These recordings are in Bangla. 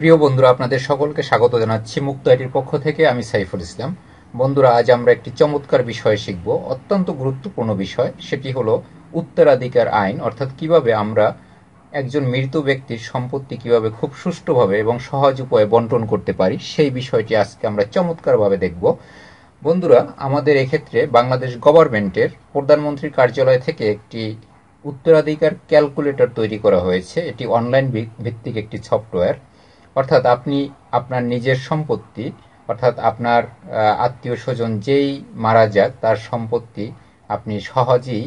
প্রিয় বন্ধুরা আপনাদের সকলকে স্বাগত জানাচ্ছি মুক্ত আইটির পক্ষ থেকে আমি সাইফুল ইসলাম বন্ধুরা আজ আমরা একটি চমৎকার বিষয় শিখব অত্যন্ত গুরুত্বপূর্ণ বিষয় সেটি হলো উত্তরাধিকার আইন অর্থাৎ কিভাবে আমরা একজন মৃত ব্যক্তির সম্পত্তি কিভাবে খুব সুষ্ঠুভাবে এবং সহজ উপায়ে বন্টন করতে পারি সেই বিষয়টি আজকে আমরা চমৎকারভাবে দেখব বন্ধুরা আমাদের এক্ষেত্রে বাংলাদেশ গভর্নমেন্টের প্রধানমন্ত্রীর কার্যালয় থেকে একটি উত্তরাধিকার ক্যালকুলেটর তৈরি করা হয়েছে এটি অনলাইন ভিত্তিক একটি সফটওয়্যার অর্থাৎ আপনি আপনার নিজের সম্পত্তি অর্থাৎ আপনার আত্মীয় স্বজন যেই মারা যাক তার সম্পত্তি আপনি সহজেই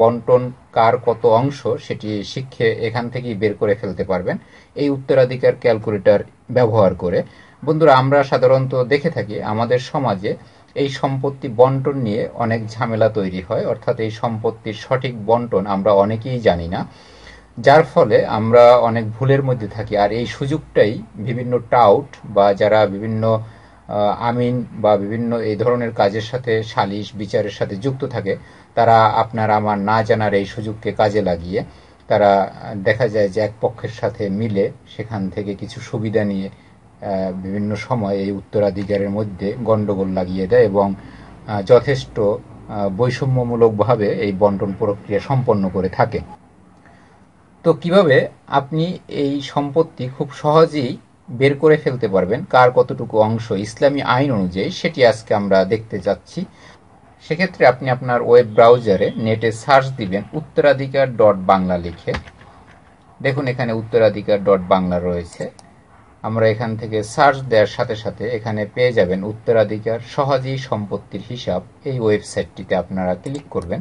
বন্টন কার কত অংশ সেটি শিক্ষে এখান থেকেই বের করে ফেলতে পারবেন এই উত্তরাধিকার ক্যালকুলেটর ব্যবহার করে বন্ধুরা আমরা সাধারণত দেখে থাকি আমাদের সমাজে এই সম্পত্তি বন্টন নিয়ে অনেক ঝামেলা তৈরি হয় অর্থাৎ এই সম্পত্তির সঠিক বন্টন আমরা অনেকেই জানি না যার ফলে আমরা অনেক ভুলের মধ্যে থাকি আর এই সুযোগটাই বিভিন্ন টাউট বা যারা বিভিন্ন আমিন বা বিভিন্ন এই ধরনের কাজের সাথে সালিশ বিচারের সাথে যুক্ত থাকে তারা আপনার আমার না জানার এই সুযোগকে কাজে লাগিয়ে তারা দেখা যায় যে এক পক্ষের সাথে মিলে সেখান থেকে কিছু সুবিধা নিয়ে বিভিন্ন সময় এই উত্তরাধিকারের মধ্যে গণ্ডগোল লাগিয়ে দেয় এবং যথেষ্ট বৈষম্যমূলকভাবে এই বন্টন প্রক্রিয়া সম্পন্ন করে থাকে তো কিভাবে আপনি এই সম্পত্তি খুব সহজেই বের করে ফেলতে পারবেন কার কতটুকু অংশ ইসলামী আইন অনুযায়ী সেটি আজকে আমরা দেখতে যাচ্ছি সেক্ষেত্রে আপনি আপনার ওয়েব ব্রাউজারে নেটে সার্চ দিবেন উত্তরাধিকার ডট বাংলা লিখে দেখুন এখানে উত্তরাধিকার ডট বাংলা রয়েছে আমরা এখান থেকে সার্চ দেওয়ার সাথে সাথে এখানে পেয়ে যাবেন উত্তরাধিকার সহজেই সম্পত্তির হিসাব এই ওয়েবসাইটটিতে আপনারা ক্লিক করবেন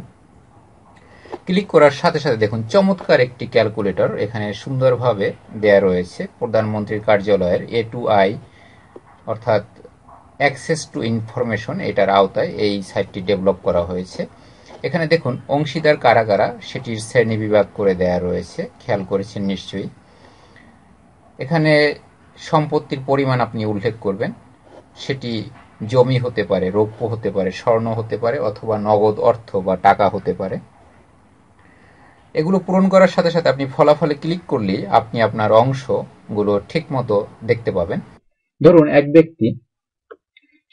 ক্লিক করার সাথে সাথে দেখুন চমৎকার একটি ক্যালকুলেটর এখানে সুন্দরভাবে দেয়া রয়েছে প্রধানমন্ত্রীর কার্যালয়ের এ টু আই অর্থাৎ অ্যাক্সেস টু ইনফরমেশন এটার আওতায় এই সাইটটি ডেভেলপ করা হয়েছে এখানে দেখুন অংশীদার কারা কারা সেটির শ্রেণী বিভাগ করে দেয়া রয়েছে খেয়াল করেছেন নিশ্চয়ই এখানে সম্পত্তির পরিমাণ আপনি উল্লেখ করবেন সেটি জমি হতে পারে রৌপ্য হতে পারে স্বর্ণ হতে পারে অথবা নগদ অর্থ বা টাকা হতে পারে এগুলো পূরণ করার সাথে সাথে আপনি ফলাফলে ক্লিক করলে আপনি আপনার অংশগুলো ঠিক মতো দেখতে পাবেন ধরুন এক ব্যক্তি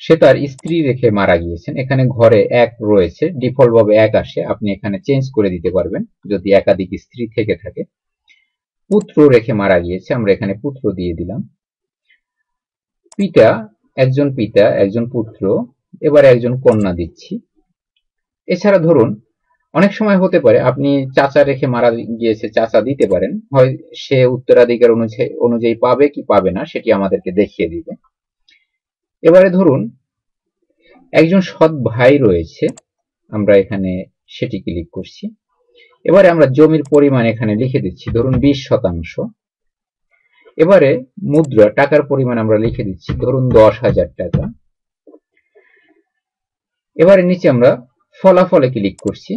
সে তার স্ত্রী রেখে মারা গিয়েছেন এখানে ঘরে এক রয়েছে ডিফল্টভাবে এক আসে আপনি এখানে চেঞ্জ করে দিতে পারবেন যদি একাধিক স্ত্রী থেকে থাকে পুত্র রেখে মারা গিয়েছে আমরা এখানে পুত্র দিয়ে দিলাম পিতা একজন পিতা একজন পুত্র এবার একজন কন্যা দিচ্ছি এছাড়া ধরুন অনেক সময় হতে পারে আপনি চাচা রেখে মারা গিয়েছে চাচা দিতে পারেন হয় সে উত্তরাধিকার অনুযায়ী অনুযায়ী পাবে কি পাবে না সেটি আমাদেরকে দেখিয়ে দিবে এবারে ধরুন একজন সৎ ভাই রয়েছে আমরা এখানে সেটি ক্লিক করছি এবারে আমরা জমির পরিমাণ এখানে লিখে দিচ্ছি ধরুন বিশ শতাংশ এবারে মুদ্রা টাকার পরিমাণ আমরা লিখে দিচ্ছি ধরুন দশ হাজার টাকা এবারে নিচে আমরা ফলাফলে ক্লিক করছি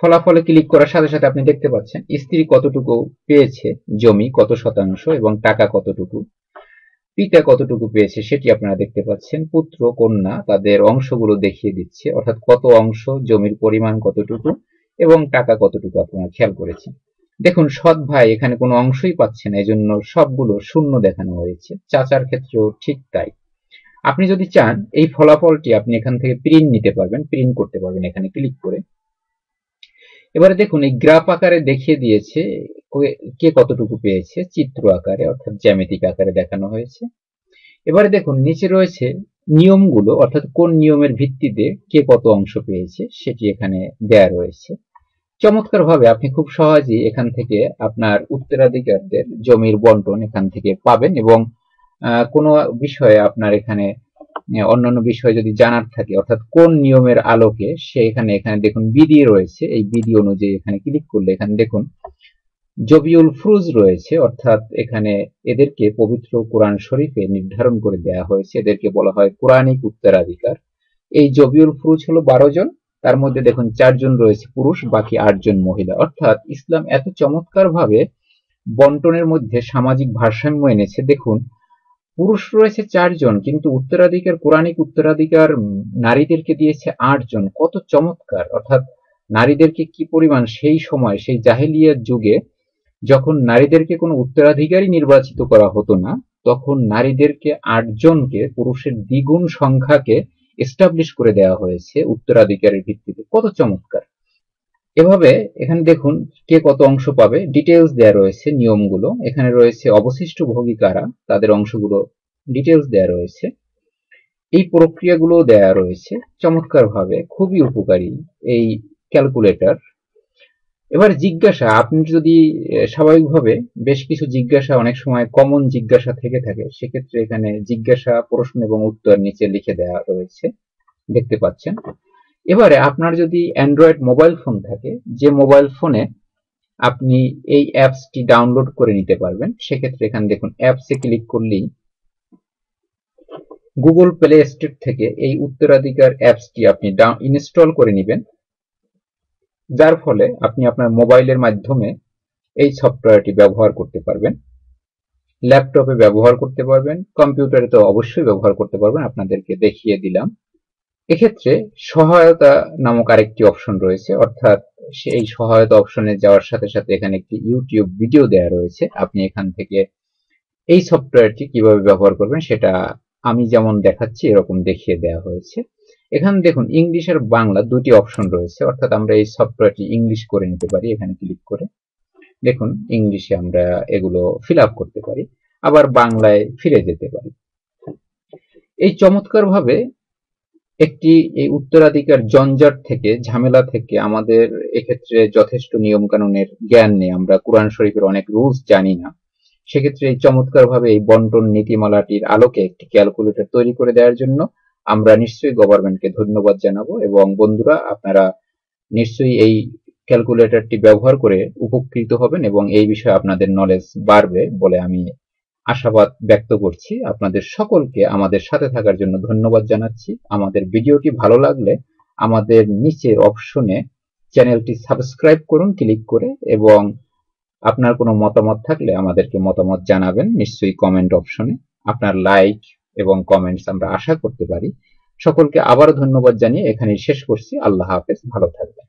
ফলাফলে ক্লিক করার সাথে সাথে আপনি দেখতে পাচ্ছেন স্ত্রী কতটুকু পেয়েছে জমি কত শতাংশ এবং টাকা কতটুকু পিতা কতটুকু পেয়েছে সেটি আপনারা দেখতে পাচ্ছেন পুত্র কন্যা তাদের অংশগুলো দেখিয়ে দিচ্ছে অর্থাৎ কত অংশ জমির পরিমাণ কতটুকু এবং টাকা কতটুকু আপনারা খেয়াল করেছেন দেখুন সৎ ভাই এখানে কোনো অংশই পাচ্ছে না এজন্য সবগুলো শূন্য দেখানো হয়েছে চাচার ক্ষেত্রেও ঠিক তাই আপনি যদি চান এই ফলাফলটি আপনি এখান থেকে প্রিন্ট নিতে পারবেন প্রিন্ট করতে পারবেন এখানে ক্লিক করে এবারে দেখুন এই গ্রাফ আকারে দেখিয়ে দিয়েছে কে কতটুকু পেয়েছে চিত্র আকারে অর্থাৎ জ্যামিতিক আকারে দেখানো হয়েছে এবারে দেখুন নিচে রয়েছে নিয়মগুলো অর্থাৎ কোন নিয়মের ভিত্তিতে কে কত অংশ পেয়েছে সেটি এখানে দেয়া রয়েছে চমৎকারভাবে আপনি খুব সহজেই এখান থেকে আপনার উত্তরাধিকারদের জমির বন্টন এখান থেকে পাবেন এবং কোনো বিষয়ে আপনার এখানে অন্যান্য বিষয় যদি জানার থাকে অর্থাৎ কোন নিয়মের আলোকে সে এখানে এখানে দেখুন বিধি রয়েছে এই বিধি অনুযায়ী এখানে ক্লিক করলে এখানে দেখুন জবিউল ফ্রুজ রয়েছে অর্থাৎ এখানে এদেরকে পবিত্র কোরআন শরীফে নির্ধারণ করে দেয়া হয়েছে এদেরকে বলা হয় কোরআনিক উত্তরাধিকার এই জবিউল ফ্রুজ হলো বারো জন তার মধ্যে দেখুন চারজন রয়েছে পুরুষ বাকি আটজন মহিলা অর্থাৎ ইসলাম এত চমৎকারভাবে বন্টনের মধ্যে সামাজিক ভারসাম্য এনেছে দেখুন পুরুষ রয়েছে চারজন কিন্তু উত্তরাধিকার কোরআনিক উত্তরাধিকার নারীদেরকে দিয়েছে আটজন কত চমৎকার অর্থাৎ নারীদেরকে কি পরিমাণ সেই সময় সেই জাহেলিয়ার যুগে যখন নারীদেরকে কোনো উত্তরাধিকারী নির্বাচিত করা হতো না তখন নারীদেরকে আটজনকে পুরুষের দ্বিগুণ সংখ্যাকে এস্টাবলিশ করে দেওয়া হয়েছে উত্তরাধিকারের ভিত্তিতে কত চমৎকার এভাবে এখানে দেখুন কে কত অংশ পাবে ডিটেলস দেয়া রয়েছে নিয়মগুলো এখানে রয়েছে অবশিষ্ট ভোগী কারা তাদের অংশগুলো ডিটেলস দেয়া রয়েছে এই প্রক্রিয়াগুলো দেয়া রয়েছে চমৎকারভাবে খুবই উপকারী এই ক্যালকুলেটর এবার জিজ্ঞাসা আপনি যদি স্বাভাবিকভাবে বেশ কিছু জিজ্ঞাসা অনেক সময় কমন জিজ্ঞাসা থেকে থাকে সেক্ষেত্রে এখানে জিজ্ঞাসা প্রশ্ন এবং উত্তর নিচে লিখে দেওয়া রয়েছে দেখতে পাচ্ছেন এবারে আপনার যদি অ্যান্ড্রয়েড মোবাইল ফোন থাকে যে মোবাইল ফোনে আপনি এই অ্যাপসটি ডাউনলোড করে নিতে পারবেন সেক্ষেত্রে এখানে দেখুন অ্যাপসে ক্লিক করলেই গুগল প্লে স্টোর থেকে এই উত্তরাধিকার অ্যাপসটি আপনি ইনস্টল করে নেবেন যার ফলে আপনি আপনার মোবাইলের মাধ্যমে এই সফটওয়্যারটি ব্যবহার করতে পারবেন ল্যাপটপে ব্যবহার করতে পারবেন কম্পিউটারে তো অবশ্যই ব্যবহার করতে পারবেন আপনাদেরকে দেখিয়ে দিলাম এক্ষেত্রে সহায়তা নামক আরেকটি অপশন রয়েছে অর্থাৎ সেই সহায়তা অপশনে যাওয়ার সাথে সাথে এখানে একটি ইউটিউব ভিডিও দেয়া রয়েছে আপনি এখান থেকে এই সফটওয়্যারটি কিভাবে ব্যবহার করবেন সেটা আমি যেমন দেখাচ্ছি এরকম দেখিয়ে দেয়া হয়েছে এখানে দেখুন ইংলিশ আর বাংলা দুটি অপশন রয়েছে অর্থাৎ আমরা এই সফটওয়্যারটি ইংলিশ করে নিতে পারি এখানে ক্লিক করে দেখুন ইংলিশে আমরা এগুলো ফিল করতে পারি আবার বাংলায় ফিরে যেতে পারি এই চমৎকারভাবে একটি এই উত্তরাধিকার জঞ্জাট থেকে ঝামেলা থেকে আমাদের এক্ষেত্রে যথেষ্ট নিয়ম কানুনের জ্ঞান নেই আমরা কোরআন শরীফের অনেক রুলস জানি না সেক্ষেত্রে এই চমৎকার ভাবে এই বন্টন নীতিমালাটির আলোকে একটি ক্যালকুলেটর তৈরি করে দেওয়ার জন্য আমরা নিশ্চয়ই গভর্নমেন্টকে ধন্যবাদ জানাবো এবং বন্ধুরা আপনারা নিশ্চয়ই এই ক্যালকুলেটরটি ব্যবহার করে উপকৃত হবেন এবং এই বিষয়ে আপনাদের নলেজ বাড়বে বলে আমি আশাবাদ ব্যক্ত করছি আপনাদের সকলকে আমাদের সাথে থাকার জন্য ধন্যবাদ জানাচ্ছি আমাদের ভিডিওটি ভালো লাগলে আমাদের নিচের অপশনে চ্যানেলটি সাবস্ক্রাইব করুন ক্লিক করে এবং আপনার কোনো মতামত থাকলে আমাদেরকে মতামত জানাবেন নিশ্চয়ই কমেন্ট অপশনে আপনার লাইক এবং কমেন্টস আমরা আশা করতে পারি সকলকে আবারও ধন্যবাদ জানিয়ে এখানে শেষ করছি আল্লাহ হাফেজ ভালো থাকবেন